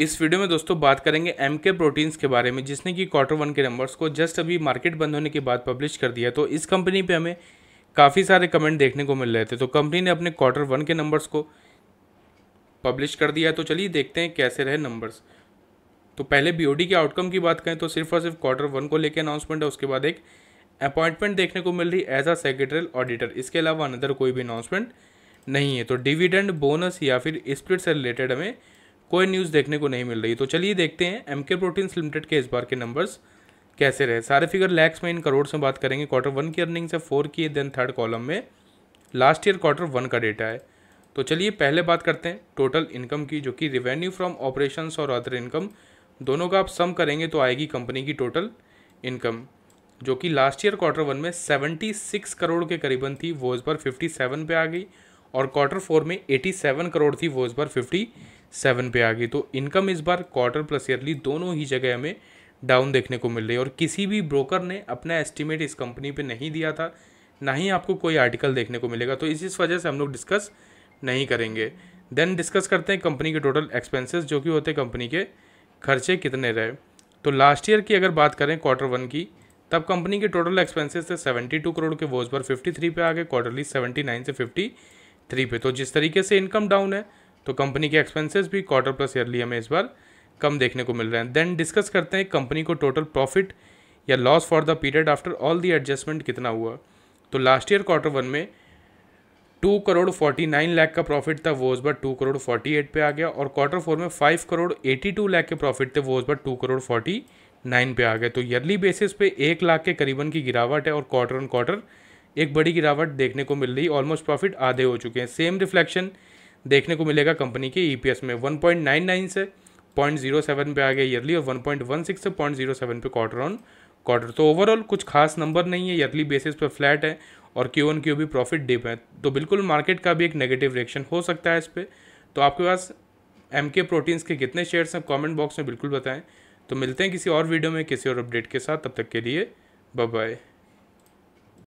इस वीडियो में दोस्तों बात करेंगे एम के प्रोटीन्स के बारे में जिसने कि क्वार्टर वन के नंबर्स को जस्ट अभी मार्केट बंद होने के बाद पब्लिश कर दिया तो इस कंपनी पे हमें काफ़ी सारे कमेंट देखने को मिल रहे थे तो कंपनी ने अपने क्वार्टर वन के नंबर्स को पब्लिश कर दिया तो चलिए देखते हैं कैसे रहे नंबर्स तो पहले बी के आउटकम की बात करें तो सिर्फ और सिर्फ क्वार्टर वन को लेकर अनाउंसमेंट है उसके बाद एक अपॉइंटमेंट देखने को मिल रही एज अ सेक्रेटरियल ऑडिटर इसके अलावा अनदर कोई भी अनाउंसमेंट नहीं है तो डिविडेंड बोनस या फिर स्प्लिट से रिलेटेड हमें कोई न्यूज़ देखने को नहीं मिल रही तो चलिए देखते हैं एम के प्रोटीन्स लिमिटेड के इस बार के नंबर्स कैसे रहे सारे फिगर लैक्स में इन करोड़ से बात करेंगे क्वार्टर वन की अर्निंग से फोर की देन थर्ड कॉलम में लास्ट ईयर क्वार्टर वन का डेटा है तो चलिए पहले बात करते हैं टोटल इनकम की जो कि रिवेन्यू फ्रॉम ऑपरेशन और अदर इनकम दोनों का आप सम करेंगे तो आएगी कंपनी की टोटल इनकम जो कि लास्ट ईयर क्वार्टर वन में सेवेंटी करोड़ के करीबन थी वो इस बार फिफ्टी पे आ गई और क्वार्टर फोर में एटी सेवन करोड़ थी वो इस बार फिफ्टी सेवन पे आ गई तो इनकम इस बार क्वार्टर प्लस ईयरली दोनों ही जगह हमें डाउन देखने को मिल रही है और किसी भी ब्रोकर ने अपना एस्टिमेट इस कंपनी पे नहीं दिया था ना ही आपको कोई आर्टिकल देखने को मिलेगा तो इस इस वजह से हम लोग डिस्कस नहीं करेंगे देन डिस्कस करते हैं कंपनी के टोटल एक्सपेंसेस जो कि होते हैं कंपनी के खर्चे कितने रहे तो लास्ट ईयर की अगर बात करें क्वार्टर वन की तब कंपनी के टोटल एक्सपेंसेस थे 72 करोड़ के वो इस बार 53 पे आ गए क्वार्टरली 79 से फिफ्टी थ्री पे तो जिस तरीके से इनकम डाउन है तो कंपनी के एक्सपेंसेस भी क्वार्टर प्लस ईयरली हमें इस बार कम देखने को मिल रहे हैं देन डिस्कस करते हैं कंपनी को टोटल प्रॉफिट या loss for the period after all the adjustment कितना हुआ तो लास्ट ईयर क्वार्टर वन में two crore forty nine lakh का प्रॉफिट था वो इस बार टू करोड़ फोर्टी एट पे आ गया और क्वार्टर फोर में five crore eighty two lakh के प्रॉफिट थे वो इस बार टू करोड़ फोर्टी नाइन पे आ गए तो ईयरली बेसिस पे एक लाख के करीबन की गिरावट है और क्वार्टर ऑन क्वार्टर एक बड़ी गिरावट देखने को मिल रही ऑलमोस्ट प्रॉफिट आधे हो चुके हैं सेम रिफ्लेक्शन देखने को मिलेगा कंपनी के ईपीएस e में 1.99 से 0.07 पे आ गया ईयरली और 1.16 से 0.07 पे क्वार्टर ऑन क्वार्टर तो ओवरऑल कुछ खास नंबर नहीं है ईयरली बेसिस पर फ्लैट है और क्यू एन क्यू भी प्रॉफिट डिप है तो बिल्कुल मार्केट का भी एक नेगेटिव रिएक्शन हो सकता है इस पर तो आपके पास एम के प्रोटीन्स के कितने शेयर्स हैं कॉमेंट बॉक्स में बिल्कुल बताएं तो मिलते हैं किसी और वीडियो में किसी और अपडेट के साथ तब तक के लिए बाय